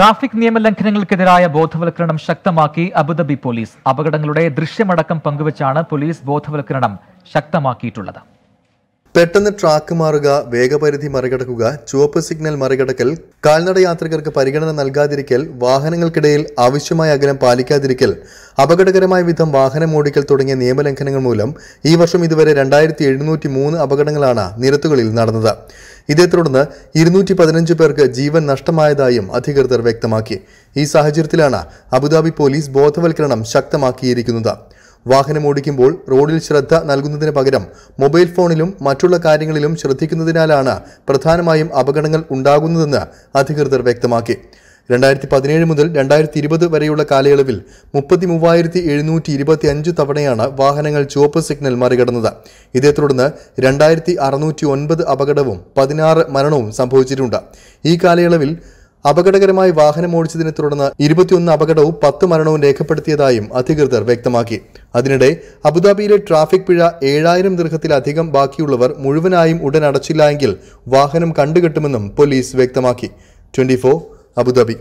traffic നിയമലംഘനങ്ങൾക്കെതിരായ ബോധവൽക്കരണം ശക്തമാക്കി അബുദാബി പോലീസ് അപകടങ്ങളുടെ ദൃശ്യമടക്കം പങ്കുവച്ചാണ് പോലീസ് ബോധവൽക്കരണം ശക്തമാക്കിയിട്ടുള്ളത് പെട്ടെന്ന് ട്രാക്ക് മാറുക വേഗപരിധി മറികടക്കുക ചുവപ്പ് സിഗ്നൽ മറികടക്കൽ കാൽനട യാത്രികർക്ക് പരിഗണന നൽകാതിരിക്കൽ വാഹനങ്ങൾക്കിടയിൽ ആവശ്യമായ അകലം പാലിക്കാതിരിക്കൽ അപകടകരമായ വിധം വാഹനം ഓടിക്കൽ തുടങ്ങിയ നിയമലംഘനങ്ങൾ മൂലം ഈ വർഷം ഇതുവരെ രണ്ടായിരത്തി എഴുന്നൂറ്റി മൂന്ന് അപകടങ്ങളാണ് നിരത്തുകളിൽ നടന്നത് ഇതേ തുടർന്ന് ഇരുന്നൂറ്റി പതിനഞ്ച് പേർക്ക് ജീവൻ നഷ്ടമായതായും അധികൃതർ വ്യക്തമാക്കി ഈ സാഹചര്യത്തിലാണ് അബുദാബി പോലീസ് ബോധവൽക്കരണം ശക്തമാക്കിയിരിക്കുന്നത് വാഹനം ഓടിക്കുമ്പോൾ റോഡിൽ ശ്രദ്ധ നൽകുന്നതിന് പകരം മൊബൈൽ ഫോണിലും മറ്റുള്ള കാര്യങ്ങളിലും ശ്രദ്ധിക്കുന്നതിനാലാണ് പ്രധാനമായും അപകടങ്ങൾ ഉണ്ടാകുന്നതെന്ന് അധികൃതർ വ്യക്തമാക്കി രണ്ടായിരത്തി പതിനേഴ് മുതൽ രണ്ടായിരത്തി ഇരുപത് വരെയുള്ള കാലയളവിൽ മുപ്പത്തി മൂവായിരത്തി എഴുന്നൂറ്റി ഇരുപത്തി അഞ്ച് തവണയാണ് വാഹനങ്ങൾ ചുവപ്പ് സിഗ്നൽ മറികടന്നത് ഇതേ തുടർന്ന് രണ്ടായിരത്തി അറുന്നൂറ്റി ഒൻപത് അപകടവും പതിനാറ് മരണവും സംഭവിച്ചിട്ടുണ്ട് ഈ കാലയളവിൽ അപകടകരമായി വാഹനം ഓടിച്ചതിനെ തുടർന്ന് ഇരുപത്തിയൊന്ന് അപകടവും പത്ത് മരണവും രേഖപ്പെടുത്തിയതായും അധികൃതർ വ്യക്തമാക്കി അതിനിടെ അബുദാബിയിലെ ട്രാഫിക് പിഴ ഏഴായിരം ദീർഘത്തിലധികം ബാക്കിയുള്ളവർ മുഴുവനായും ഉടൻ അടച്ചില്ല എങ്കിൽ വാഹനം കണ്ടുകെട്ടുമെന്നും പോലീസ് വ്യക്തമാക്കി ട്വന്റി അബുദാബി